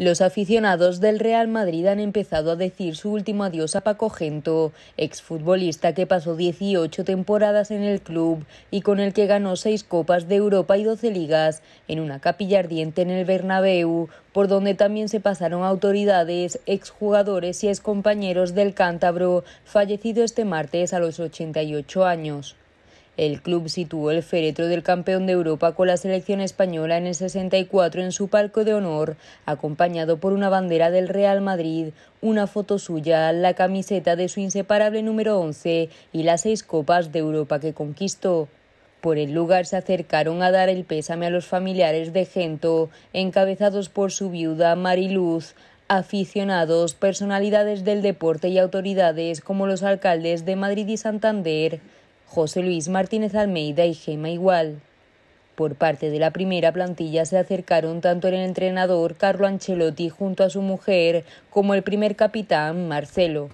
Los aficionados del Real Madrid han empezado a decir su último adiós a Paco Gento, exfutbolista que pasó 18 temporadas en el club y con el que ganó seis Copas de Europa y 12 ligas en una capilla ardiente en el Bernabéu, por donde también se pasaron autoridades, exjugadores y excompañeros del cántabro, fallecido este martes a los 88 años. El club situó el féretro del campeón de Europa con la selección española en el 64 en su palco de honor, acompañado por una bandera del Real Madrid, una foto suya, la camiseta de su inseparable número 11 y las seis copas de Europa que conquistó. Por el lugar se acercaron a dar el pésame a los familiares de Gento, encabezados por su viuda Mariluz, aficionados, personalidades del deporte y autoridades como los alcaldes de Madrid y Santander, José Luis Martínez Almeida y Gema Igual. Por parte de la primera plantilla se acercaron tanto el entrenador Carlo Ancelotti junto a su mujer como el primer capitán Marcelo.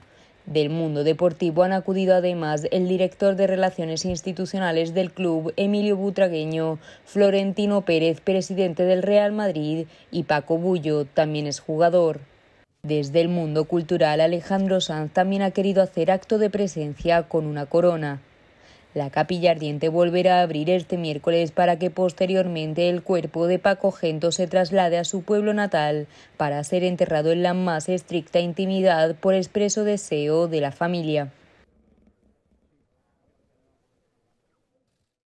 Del mundo deportivo han acudido además el director de Relaciones Institucionales del club, Emilio Butragueño, Florentino Pérez, presidente del Real Madrid, y Paco Bullo, también es jugador. Desde el mundo cultural, Alejandro Sanz también ha querido hacer acto de presencia con una corona. La capilla ardiente volverá a abrir este miércoles para que posteriormente el cuerpo de Paco Gento se traslade a su pueblo natal para ser enterrado en la más estricta intimidad por expreso deseo de la familia.